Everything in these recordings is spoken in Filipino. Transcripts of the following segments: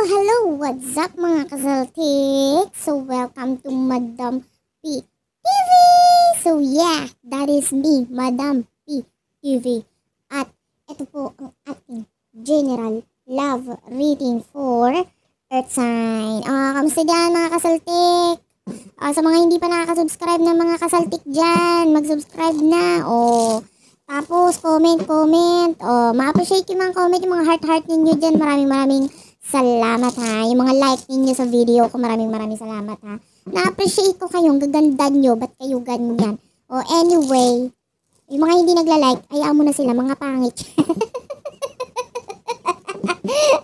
hello! What's up mga kasaltik? So, welcome to Madam P TV! So, yeah, that is me, Madam P TV. At ito po ang ating general love reading for Earth Sign. Uh, kamusta dyan mga kasaltik? Uh, ah, sa mga hindi pa nakakasubscribe ng mga kasaltik dyan, mag-subscribe na. O, oh, tapos comment, comment. O, oh, ma-appreciate yung mga comment, yung mga heart-heart ninyo dyan. Maraming maraming Salamat ha. Yung mga like ninyo sa video ko, maraming maraming salamat ha. Na-appreciate ko kayong gaganda nyo, ba't kayo ganyan? O anyway, yung mga hindi nagla-like, ayaw mo na sila, mga pangit.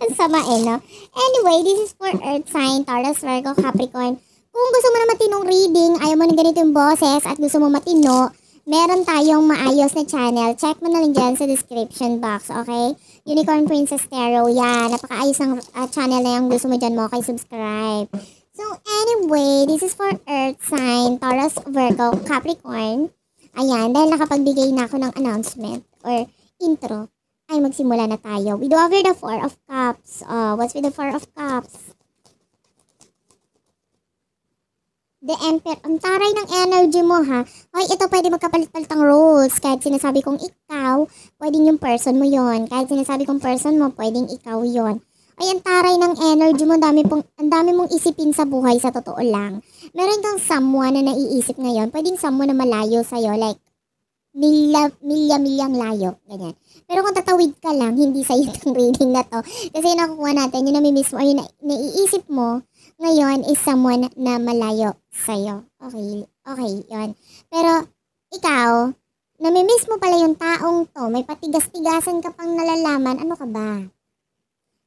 Ang sama eh, no? Anyway, this is for Earth Sign, Taurus, Virgo, Capricorn. Kung gusto mo na matinong reading, ayaw mo na ganito yung boses at gusto mo matino, meron tayong maayos na channel. Check mo na lang dyan sa description box, okay? Unicorn Princess Tarot, yeah. Napakaayos ang uh, ah, channel na yung gusto mo dyan mo kay subscribe. So, anyway, this is for Earth Sign, Taurus, Virgo, Capricorn. Ayan, dahil nakapagbigay na ako ng announcement or intro, ay magsimula na tayo. We do over the Four of Cups. Uh, what's with the Four of Cups? The Emperor. Ang taray ng energy mo, ha? Ay, ito pwede magkapalit-palit ang roles. Kahit sinasabi kong ikaw, pwedeng yung person mo yon. Kahit sinasabi kong person mo, pwedeng ikaw yon. Ay, ang taray ng energy mo. Dami pong, ang dami mong isipin sa buhay sa totoo lang. Meron kang someone na naiisip ngayon. Pwedeng someone na malayo sa'yo. Like, milya, milya, milyang layo. Ganyan. Pero kung tatawid ka lang, hindi sa itong reading na to. Kasi nakukuha natin, yung nami-miss mo, yung na, naiisip mo, ngayon is someone na malayo sa'yo. Okay, okay, yon Pero, ikaw, namimiss mo pala yung taong to, may patigas-tigasan ka pang nalalaman, ano ka ba?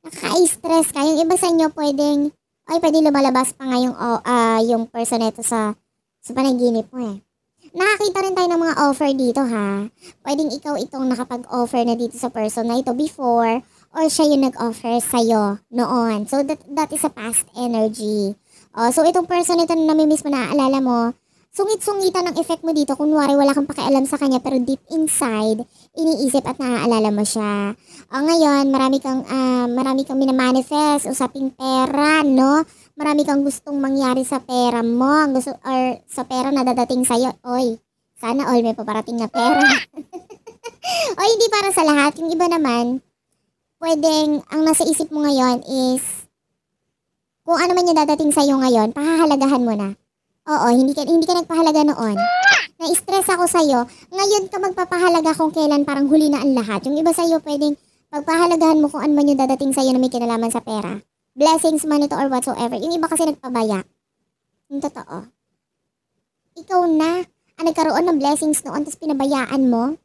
Nakaka-stress ka. Yung iba sa inyo pwedeng, ay pwede lumalabas pa nga yung, uh, yung person nito sa, sa panaginip mo eh. Nakakita rin tayo ng mga offer dito ha. Pwedeng ikaw itong nakapag-offer na dito sa person na ito before or siya yung nag-offer sa'yo noon. So that, that is a past energy. Oh, so itong person nito na namimiss mo, naaalala mo, sungit-sungitan ang effect mo dito. Kunwari, wala kang pakialam sa kanya, pero deep inside, iniisip at naaalala mo siya. O oh, ngayon, marami kang, uh, marami kang minamanifest, usaping pera, no? Marami kang gustong mangyari sa pera mo, ang gusto, or sa pera na dadating sa'yo. Oy, sana all may paparating na pera. o hindi para sa lahat. Yung iba naman, pwedeng, ang nasa isip mo ngayon is, kung ano man yung dadating sa'yo ngayon, pahahalagahan mo na. Oo, hindi ka, hindi ka nagpahalaga noon. Na-stress ako sa'yo. Ngayon ka magpapahalaga kung kailan parang huli na ang lahat. Yung iba sa'yo pwedeng pagpahalagahan mo kung ano man yung dadating sa'yo na may kinalaman sa pera. Blessings man ito or whatsoever. Yung iba kasi nagpabaya. Yung totoo. Ikaw na ang nagkaroon ng blessings noon tapos pinabayaan mo.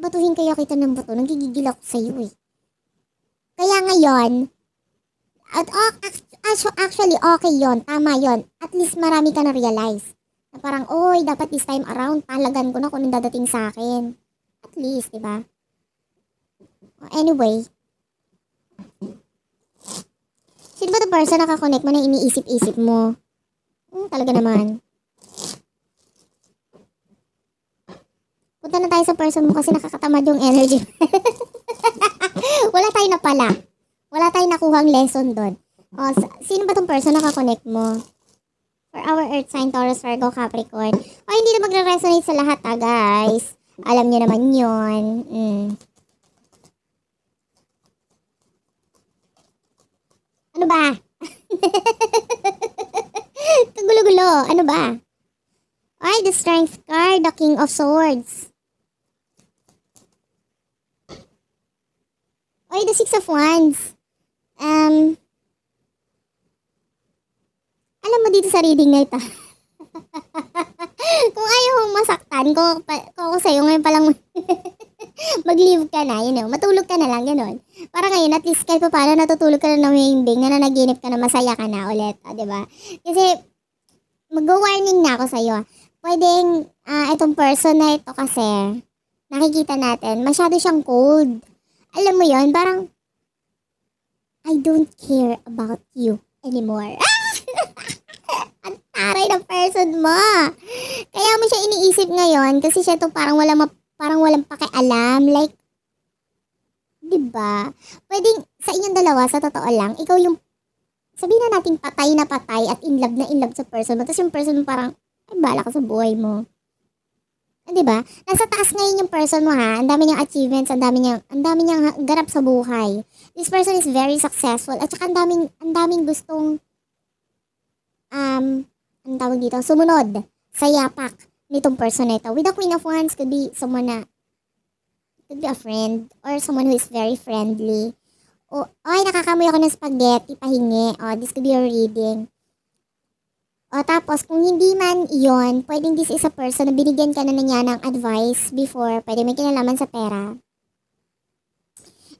Batuhin kaya kita ng buto. Nagigigil ako sa'yo eh. Kaya ngayon, at oh, actually, okay yon Tama yon At least marami ka na-realize. Na parang, oy, dapat this time around, palagan ko na kung anong dadating sa akin. At least, di ba? Anyway. Sino ba the person nakakonect mo na iniisip-isip mo? Hmm, talaga naman. Punta na tayo sa person mo kasi nakakatamad yung energy. Wala tayo na pala. Wala tayong nakuhang lesson doon. O, sino ba tong person na kakonect mo? For our Earth sign, Taurus, Virgo, Capricorn. O, hindi na magre-resonate sa lahat, ah, guys. Alam nyo naman yon Mm. Ano ba? Kagulo-gulo. Ano ba? Ay, the Strength card, the King of Swords. Ay, the Six of Wands. Um, alam mo dito sa reading na ito. kung ayaw mong masaktan, kung, pa, kung sa'yo ngayon palang mag-leave ka na, you know, matulog ka na lang, ganun. Para ngayon, at least kahit pa paano natutulog ka na ng winding, na nanaginip ka na, masaya ka na ulit, ah, ba diba? Kasi, mag-warning na ako sa'yo, ah. Pwedeng, uh, itong person na ito kasi, nakikita natin, masyado siyang cold. Alam mo yon parang, I don't care about you anymore. Ang taray na person mo. Kaya mo siya iniisip ngayon kasi siya to parang walang parang walang pakialam. Like, 'di ba? Pwedeng sa inyong dalawa sa totoo lang, ikaw yung sabihin na nating patay na patay at in love na in love sa person mo. Tapos yung person mo parang, ay, bala ka sa buhay mo. 'Di ba? Nasa taas ngayon yung person mo ha. Ang dami niyang achievements, ang dami niyang ang dami niyang garap sa buhay. This person is very successful at saka ang daming ang daming gustong um ang tawag dito, sumunod sa yapak nitong person na ito. With the Queen of Wands could be someone na could be a friend or someone who is very friendly. O, ay, nakakamoy ako ng spaghetti, pahingi. O, oh, this could be your reading. O tapos, kung hindi man iyon, pwedeng this is a person na binigyan ka na, niya ng advice before, pwede may kinalaman sa pera.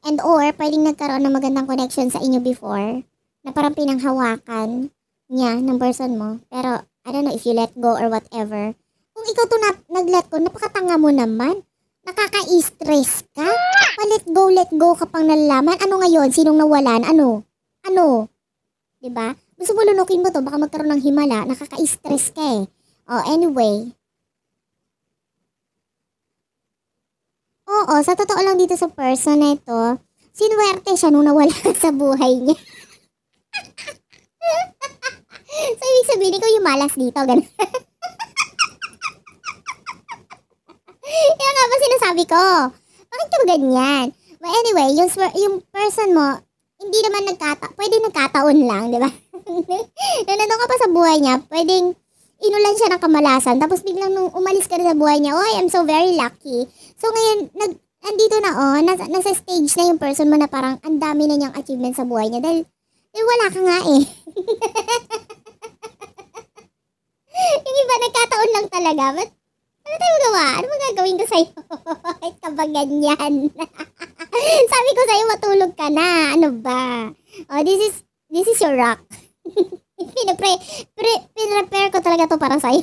And or, pwedeng nagkaroon ng magandang connection sa inyo before, na parang pinanghawakan niya ng person mo. Pero, I don't know if you let go or whatever. Kung ikaw to na- nag-let go, napakatanga mo naman. Nakaka-stress ka. Pa-let go, let go ka pang nalaman. Ano ngayon? Sinong nawalan? Ano? Ano? 'di ba? Gusto mo lunukin mo to, baka magkaroon ng himala, nakaka-stress ka eh. Oh, anyway. Oo, sa totoo lang dito sa person na ito, sinuwerte siya nung nawala sa buhay niya. so, ibig sabihin, ikaw yung malas dito, ganun. Yan nga ba sinasabi ko? Bakit ka ba ganyan? But anyway, yung, yung person mo, hindi naman nagkata, pwede nagkataon lang, di ba? nung nandun ka pa sa buhay niya, pwedeng inulan siya ng kamalasan. Tapos biglang nung umalis ka na sa buhay niya, oh, I'm so very lucky. So ngayon, nag, andito na oh, nasa, nasa stage na yung person mo na parang ang dami na niyang achievement sa buhay niya. Dahil, eh, wala ka nga eh. yung iba, nagkataon lang talaga. But, ano tayo gawa? Ano magagawin ko sa'yo? Ay, kabagan ganyan? Sabi ko sa'yo, matulog ka na. Ano ba? Oh, this is, this is your rock. Pinapre, pre, pinrepare ko talaga to para sa'yo.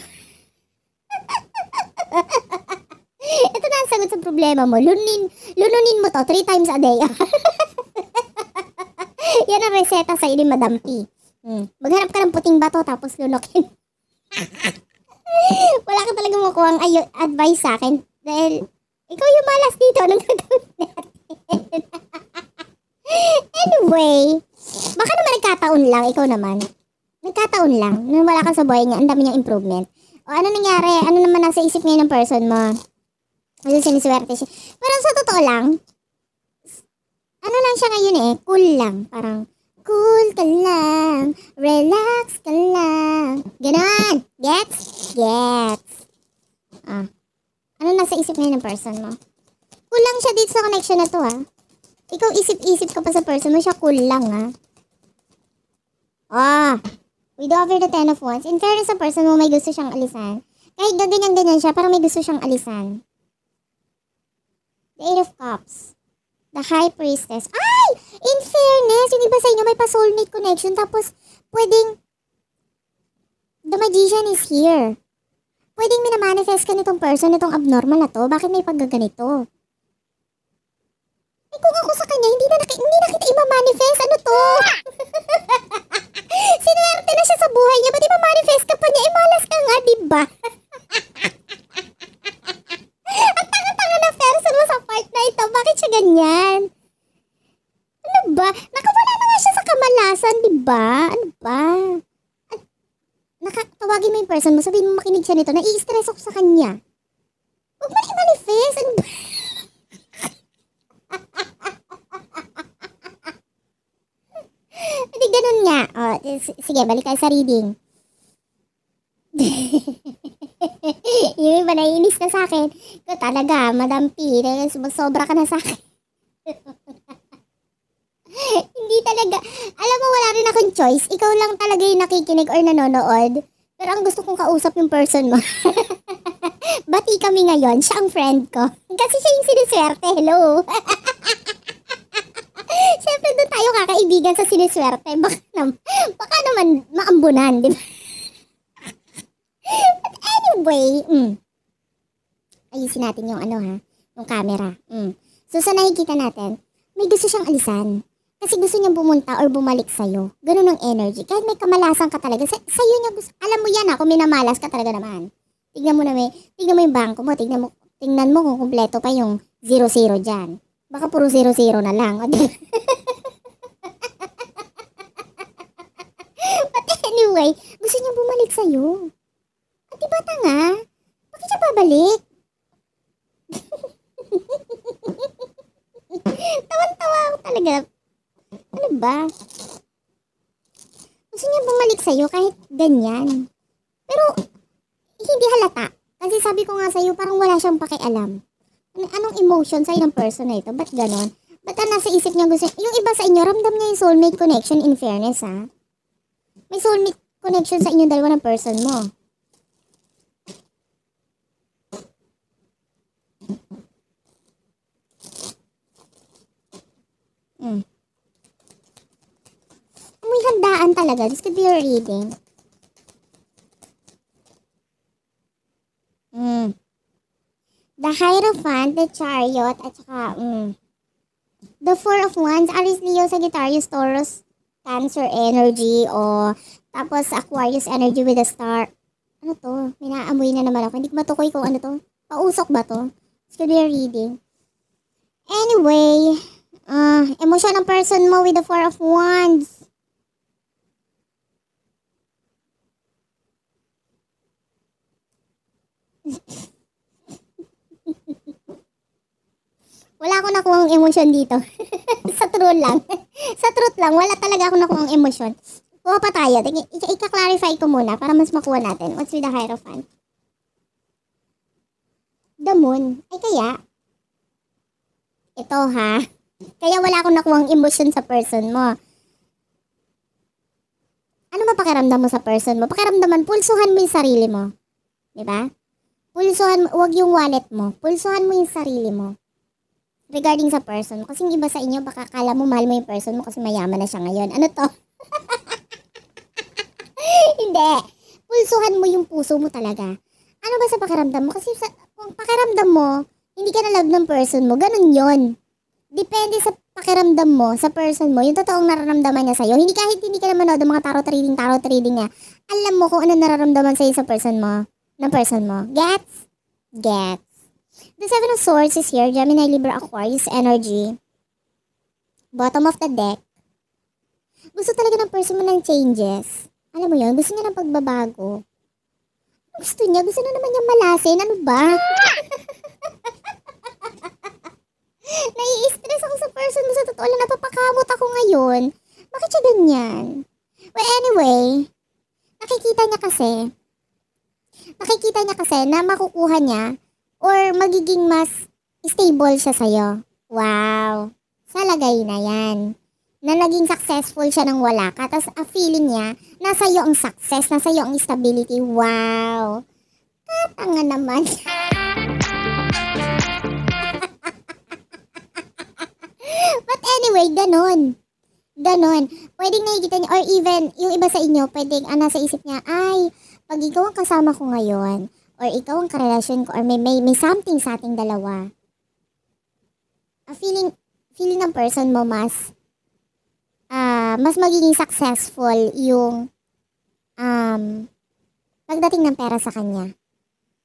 Ito na ang sagot sa problema mo. Lunin, lununin mo to three times a day. Yan ang reseta sa ilim, Madam P. Hmm. Maghanap ka ng puting bato tapos lunokin. Wala ka talaga makuha ang ayo, advice sa akin. Dahil, ikaw yung malas dito. Anong gagawin natin? anyway, baka naman nagkataon lang. Ikaw naman. Nagkataon lang. Nung wala ka sa buhay niya, ang dami niyang improvement. O ano nangyari? Ano naman nasa isip ngayon ng person mo? Kasi ano siniswerte siya. Pero sa totoo lang, ano lang siya ngayon eh, cool lang. Parang, Cool ka lang. Relax ka lang. Ganon. Gets? Gets. Ah. Ano nasa isip ngayon ng person mo? Kulang siya dito sa connection na to ha. Ah. Ikaw isip-isip ka pa sa person mo, siya kulang ha. Ah. We do over the 10 of wands. In fairness sa person mo, may gusto siyang alisan. Kahit gaganyan-ganyan siya, parang may gusto siyang alisan. The 8 of cups the high priestess. Ay! In fairness, yung iba sa inyo may pa-soulmate connection tapos pwedeng the magician is here. Pwedeng minamanifest ka nitong person, nitong abnormal na to. Bakit may pagkaganito? Eh kung ako sa kanya, hindi na, naki- hindi na kita imamanifest. Ano to? Sinerte na siya sa buhay niya. Ba't imamanifest ka pa niya? Eh malas ka nga, diba? comparison mo sa part na ito. Bakit siya ganyan? Ano ba? Nakawala na nga siya sa kamalasan, di ba? Ano ba? Nakatawagin mo yung person mo, sabihin mo makinig siya nito, nai-stress ako sa kanya. Huwag mo rin manifest. Ano ba? Hindi ganun nga. O, oh, sige, balik tayo sa reading. Yung iba naiinis na sa akin. Ko talaga, Madam P, sobra ka na sa akin. Hindi talaga. Alam mo, wala rin akong choice. Ikaw lang talaga yung nakikinig or nanonood. Pero ang gusto kong kausap yung person mo. Bati kami ngayon. Siya ang friend ko. Kasi siya yung sinuswerte. Hello. Siyempre, doon tayo kakaibigan sa sinuswerte. Baka, na, baka naman maambunan, di ba? subway, mm, ayusin natin yung ano ha, yung camera. Mm. So sa nakikita natin, may gusto siyang alisan. Kasi gusto niyang bumunta or bumalik sa'yo. Ganun ang energy. Kahit may kamalasan ka talaga, sa, sa'yo niya gusto. Alam mo yan ha, kung minamalas ka talaga naman. Tignan mo na may, tignan mo yung banko mo, tignan mo, tingnan mo kung kumpleto pa yung 0-0 dyan. Baka puro 0-0 na lang. But anyway, gusto niyang bumalik sa'yo. Di ba tanga? Bakit siya babalik? Tawan-tawa ako talaga. Ano ba? Gusto niya bumalik sa'yo kahit ganyan. Pero, hindi halata. Kasi sabi ko nga sa'yo, parang wala siyang pakialam. Ano, anong emotion sa'yo ng person na ito? Ba't ganon? Ba't ang nasa isip niya gusto Yung iba sa inyo, ramdam niya yung soulmate connection in fairness ha. May soulmate connection sa inyo dalawa ng person mo. Mm. May handaan talaga. This could be a reading. Mm. The Hierophant, the Chariot, at saka, mm. The Four of Wands, Aries, Leo, Sagittarius, Taurus, Cancer energy, o tapos Aquarius energy with a star. Ano to? Minaamoy na naman ako. Hindi ko matukoy kung ano to. Pausok ba to? Studio reading. Anyway, uh, emotion ng person mo with the Four of Wands. wala akong nakuha ang emosyon dito. sa truth lang. sa truth lang, wala talaga akong nakuha ang emosyon. Kuha pa tayo. Ik- ik- Ika-clarify ko muna para mas makuha natin. What's with the Hierophant? the moon ay kaya ito ha kaya wala akong nakuhang emotion sa person mo ano ba pakiramdam mo sa person mo pakiramdaman pulsuhan mo yung sarili mo di ba pulsuhan mo wag yung wallet mo pulsuhan mo yung sarili mo regarding sa person mo kasi iba sa inyo baka kala mo mahal mo yung person mo kasi mayaman na siya ngayon ano to hindi pulsuhan mo yung puso mo talaga ano ba sa pakiramdam mo? Kasi sa, kung pakiramdam mo, hindi ka na love ng person mo, ganun yon. Depende sa pakiramdam mo, sa person mo, yung totoong nararamdaman niya sa'yo. Hindi kahit hindi ka na manood ng mga tarot reading, tarot reading niya. Alam mo kung ano nararamdaman sa'yo sa person mo, ng person mo. Gets? Gets. The Seven of Swords is here, Gemini, Libra, Aquarius, energy. Bottom of the deck. Gusto talaga ng person mo ng changes. Alam mo yon gusto niya ng pagbabago. Gusto niya, gusto na naman niya malasin. Ano ba? Nai-stress ako sa person mo. Sa totoo lang, napapakamot ako ngayon. Bakit siya ganyan? Well, anyway, nakikita niya kasi, nakikita niya kasi na makukuha niya or magiging mas stable siya sa'yo. Wow! Salagay na yan na naging successful siya nang wala ka. Tapos, a feeling niya, nasa iyo ang success, nasa iyo ang stability. Wow! Katanga naman. But anyway, ganon. Ganon. Pwedeng nakikita niya, or even, yung iba sa inyo, pwedeng, ah, nasa isip niya, ay, pag ikaw ang kasama ko ngayon, or ikaw ang karelasyon ko, or may, may, may something sa ating dalawa, a feeling, feeling ng person mo mas uh, mas magiging successful yung um, pagdating ng pera sa kanya.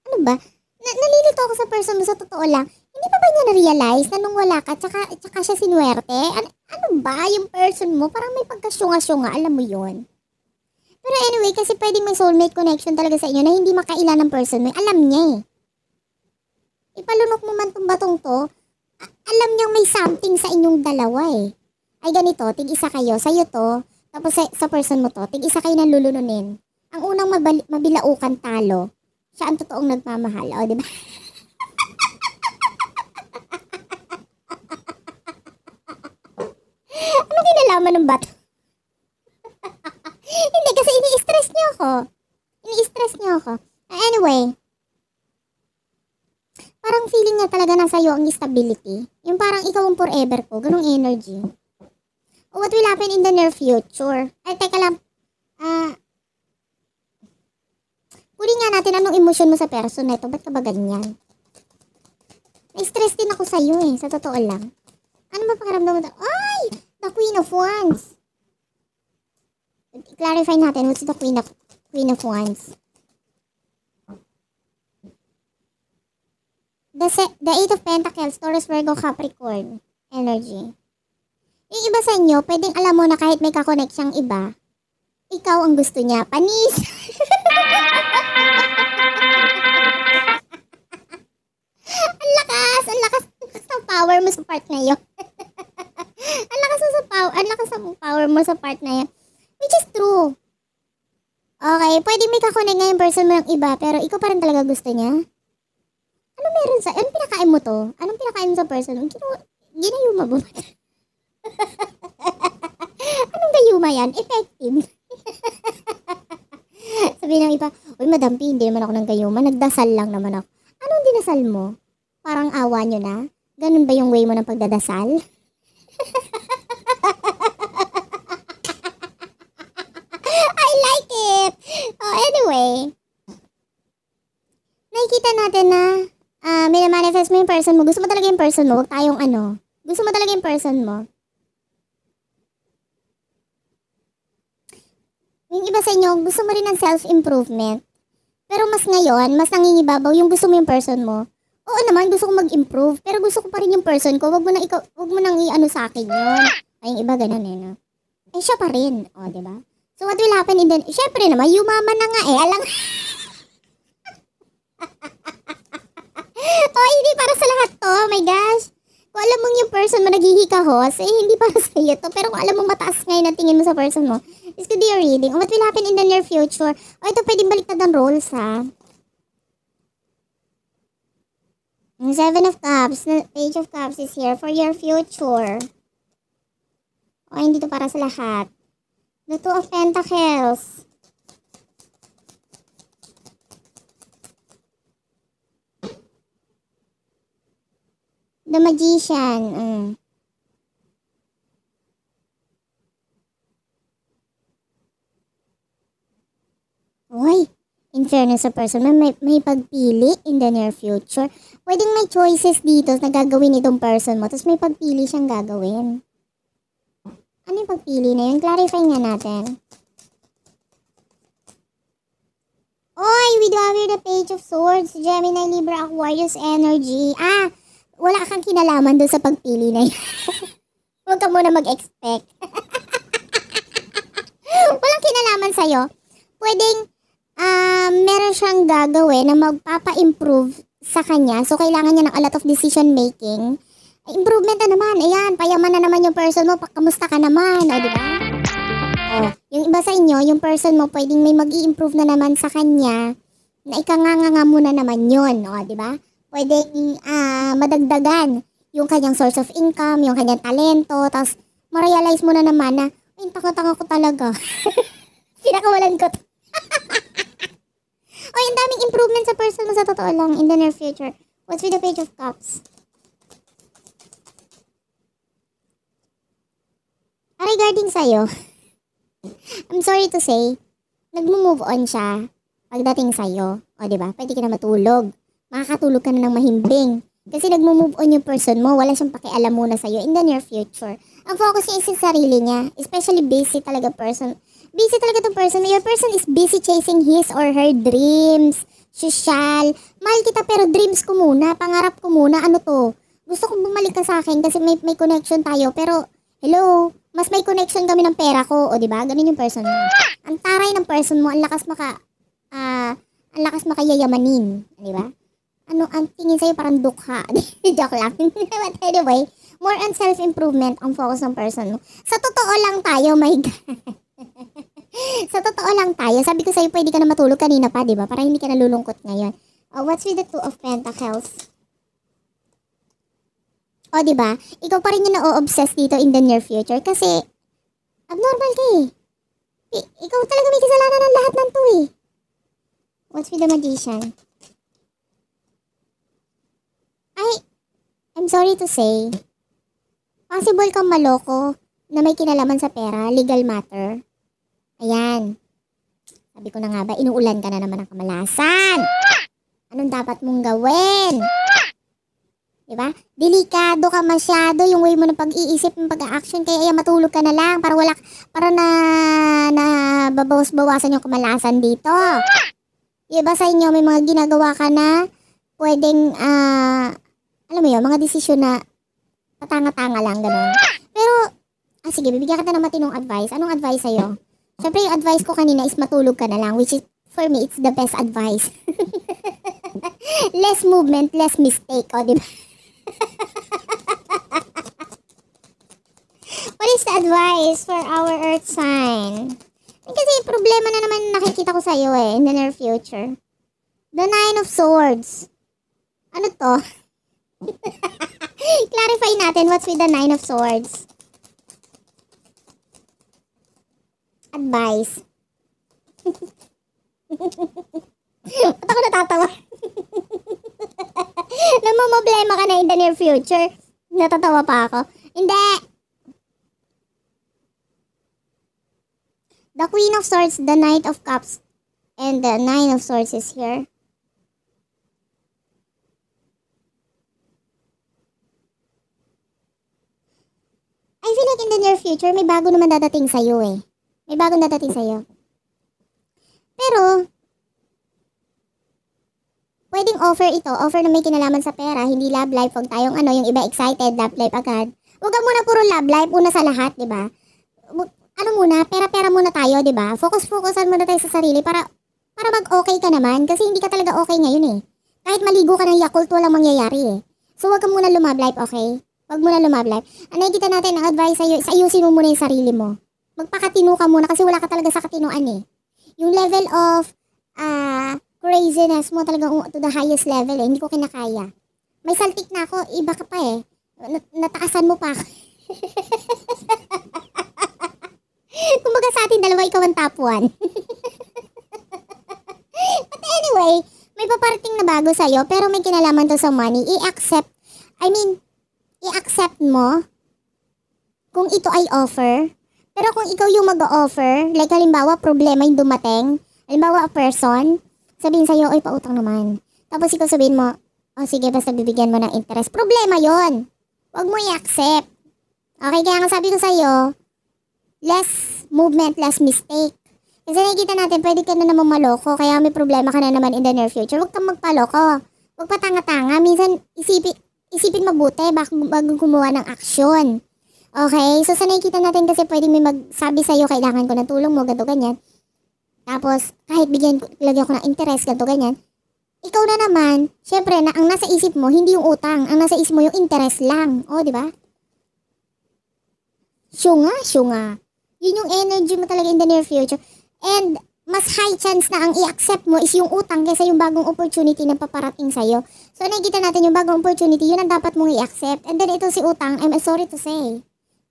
Ano ba? Na- nalilito ako sa person mo sa totoo lang. Hindi pa ba niya na-realize na nung wala ka, tsaka, tsaka siya sinuwerte? Ano, ano ba yung person mo? Parang may pagkasyunga-syunga, alam mo yon Pero anyway, kasi pwedeng may soulmate connection talaga sa inyo na hindi makailan ng person mo. Eh, alam niya eh. Ipalunok mo man tong batong to, alam niyang may something sa inyong dalawa eh ay ganito, tig-isa kayo, sa'yo to, tapos sa, sa person mo to, tig-isa kayo ng lulununin. Ang unang mabali, mabilaukan talo, siya ang totoong nagmamahal. O, di ba? ano kinalaman ng bato? Hindi, kasi ini-stress niyo ako. Ini-stress niyo ako. Anyway, parang feeling niya talaga nasa iyo ang stability. Yung parang ikaw ang forever ko, ganung energy what will happen in the near future? Ay, teka lang. Ah, uh, Uli nga natin anong emosyon mo sa person na ito. Ba't ka ba ganyan? Na-stress din ako sa'yo eh. Sa totoo lang. Ano ba pakiramdam mo? Ay! The Queen of Wands! Clarify natin. What's the Queen of, queen of Wands? The, se- the Eight of Pentacles, Taurus, Virgo, Capricorn energy. Yung iba sa inyo, pwedeng alam mo na kahit may kakonect siyang iba, ikaw ang gusto niya. Panis! ang lakas! Ang lakas, lakas ng power mo sa part na yun. ang lakas sa power, ang lakas ng power mo sa part na yun. Which is true. Okay, pwede may kakonect nga yung person mo ng iba, pero ikaw pa rin talaga gusto niya. Ano meron sa, anong pinakain mo to? Anong pinakain mo sa person? Ginawa, ginayo mo ba? Anong gayuma yan? Effective. Sabi ng iba, Uy, Madam P, hindi naman ako ng gayuma. Nagdasal lang naman ako. Anong dinasal mo? Parang awa nyo na? Ganun ba yung way mo ng pagdadasal? I like it! Oh, anyway. Nakikita natin na uh, na-manifest mo yung person mo. Gusto mo talaga yung person mo. Huwag tayong ano. Gusto mo talaga yung person mo. Yung iba sa inyo, gusto mo rin ng self-improvement. Pero mas ngayon, mas nangingibabaw yung gusto mo yung person mo. Oo naman, gusto ko mag-improve. Pero gusto ko pa rin yung person ko. Huwag mo nang, ikaw, huwag mo nang i-ano sa akin yun. Ay, yung iba ganun eh, no? Eh, siya pa rin. O, oh, ba? So, what will happen in the... Siyempre naman, yumaman na nga eh. Alang... o, oh, hindi para sa lahat to. Oh my gosh. Kung alam mong yung person mo ho, eh hindi para sa iyo to. Pero kung alam mong mataas ngayon ang tingin mo sa person mo, this could be a reading. What oh, will happen in the near future? O oh, ito pwedeng baliktad ang roles ha. Seven of Cups, Page of Cups is here for your future. O oh, hindi to para sa lahat. The Two of Pentacles. The Magician. Mm. Uy, in fairness sa person, may, may pagpili in the near future. Pwedeng may choices dito na gagawin itong person mo, tapos may pagpili siyang gagawin. Ano yung pagpili na yun? Clarify nga natin. Oy, we do have the Page of Swords, Gemini, Libra, Aquarius, Energy. Ah, wala kang kinalaman doon sa pagpili na yan. Huwag ka muna mag-expect. Walang kinalaman sa'yo. Pwedeng uh, meron siyang gagawin na magpapa-improve sa kanya. So, kailangan niya ng a lot of decision making. Improvement na naman. Ayan, payaman na naman yung person mo. Kamusta ka naman? O, di ba? O, oh, yung iba sa inyo, yung person mo, pwedeng may mag improve na naman sa kanya na ikanganga nga muna naman yon O, di ba? pwedeng uh, ah, madagdagan yung kanyang source of income, yung kanyang talento, tapos ma-realize mo na naman na, ay, takot-takot ko talaga. Pinakawalan ko to. Oy, ang daming improvement sa person mo sa totoo lang in the near future. What's with the page of cups? Ah, regarding sa'yo, I'm sorry to say, nagmo-move on siya pagdating sa'yo. O, di ba? Pwede ka na matulog makakatulog ka na ng mahimbing. Kasi nagmo-move on yung person mo, wala siyang pakialam muna sa'yo in the near future. Ang focus niya is sa sarili niya, especially busy talaga person. Busy talaga tong person. Your person is busy chasing his or her dreams, social. Mahal kita pero dreams ko muna, pangarap ko muna, ano to. Gusto kong bumalik ka sa akin kasi may, may connection tayo pero hello, mas may connection kami ng pera ko, o di ba? Ganun yung person mo. Ang taray ng person mo, ang lakas maka ah, uh, ang lakas makayayamanin, di ba? ano, ang tingin sa'yo parang dukha. Joke lang. But anyway, more on self-improvement ang focus ng person mo. Sa totoo lang tayo, my God. sa totoo lang tayo. Sabi ko sa'yo, pwede ka na matulog kanina pa, di ba? Para hindi ka nalulungkot ngayon. Oh, what's with the two of pentacles? O, oh, di ba? Ikaw pa rin yung na-obsess dito in the near future kasi abnormal ka eh. I- ikaw talaga may kasalanan ng lahat ng to eh. What's with the magician? I'm sorry to say, possible kang maloko na may kinalaman sa pera, legal matter. Ayan. Sabi ko na nga ba, inuulan ka na naman ng kamalasan. Anong dapat mong gawin? Diba? Delikado ka masyado yung way mo ng pag-iisip, ng pag-action. Kaya ayan, matulog ka na lang para wala, para na, na babawas-bawasan yung kamalasan dito. Yung iba sa inyo, may mga ginagawa ka na pwedeng uh, alam mo yun, mga desisyon na patanga-tanga lang, gano'n. Pero, ah sige, bibigyan kita ng matinong advice. Anong advice sa'yo? Siyempre, yung advice ko kanina is matulog ka na lang, which is, for me, it's the best advice. less movement, less mistake, o, oh, di ba? What is the advice for our earth sign? Kasi problema na naman nakikita ko sa'yo eh, in the near future. The Nine of Swords. Ano to? Clarify natin what's with the nine of swords. Advice. Ba't ako natatawa? Namumblema ka na in the near future. Natatawa pa ako. Hindi! The Queen of Swords, the Knight of Cups, and the Nine of Swords is here. feel like in the near future, may bago naman dadating sa'yo eh. May bagong dadating sa'yo. Pero, pwedeng offer ito, offer na may kinalaman sa pera, hindi love life, huwag tayong ano, yung iba excited, love life agad. Huwag ka muna puro love life, una sa lahat, di ba? Ano muna, pera-pera muna tayo, di ba? Focus-focusan muna tayo sa sarili para para mag-okay ka naman kasi hindi ka talaga okay ngayon eh. Kahit maligo ka ng Yakult, walang mangyayari eh. So, huwag ka muna lumab life, okay? Huwag mo na lumablag. Ang nakikita natin, ang advice sa'yo, sa ayusin mo muna yung sarili mo. Magpakatino ka muna kasi wala ka talaga sa katinoan eh. Yung level of uh, craziness mo talaga to the highest level eh. Hindi ko kinakaya. May saltik na ako, iba ka pa eh. nataasan mo pa Kumbaga sa atin, dalawa ikaw ang top one. But anyway, may paparating na bago sa'yo, pero may kinalaman to sa money. I-accept. I mean, i-accept mo kung ito ay offer. Pero kung ikaw yung mag-offer, like halimbawa problema yung dumating, halimbawa a person, sabihin sa'yo, ay pautang naman. Tapos ikaw sabihin mo, oh sige, basta bibigyan mo ng interest. Problema yon Huwag mo i-accept. Okay, kaya nga sabi ko sa'yo, less movement, less mistake. Kasi nakikita natin, pwede ka na naman maloko, kaya may problema ka na naman in the near future. Huwag kang magpaloko. Huwag patanga-tanga. Minsan, isipin, isipin mabuti bago, bago gumawa ng aksyon. Okay? So, sa nakikita natin kasi pwede may magsabi sa'yo, kailangan ko ng tulong mo, ganto ganyan. Tapos, kahit bigyan, lagyan ko ng interest, ganto ganyan. Ikaw na naman, syempre, na ang nasa isip mo, hindi yung utang. Ang nasa isip mo, yung interest lang. O, oh, di ba? Syunga, syunga. Yun yung energy mo talaga in the near future. And mas high chance na ang i-accept mo is yung utang kaysa yung bagong opportunity na paparating sa'yo. So, nakikita natin yung bagong opportunity, yun ang dapat mong i-accept. And then, ito si utang, I'm sorry to say,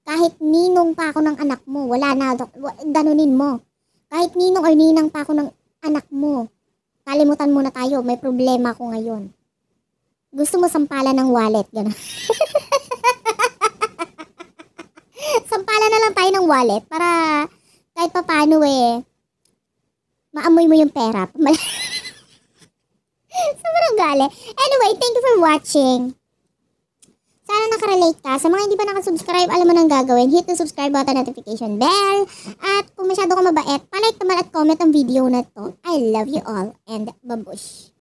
kahit ninong pa ako ng anak mo, wala na, ganunin mo. Kahit ninong or ninang pa ako ng anak mo, kalimutan mo na tayo, may problema ko ngayon. Gusto mo sampala ng wallet, gano'n. sampala na lang tayo ng wallet para kahit pa paano eh, maamoy mo yung pera. Sobrang gali. Anyway, thank you for watching. Sana nakarelate ka. Sa mga hindi pa nakasubscribe, alam mo nang gagawin. Hit the subscribe button, notification bell. At kung masyado ka mabait, palike naman at comment ang video na to. I love you all and babush.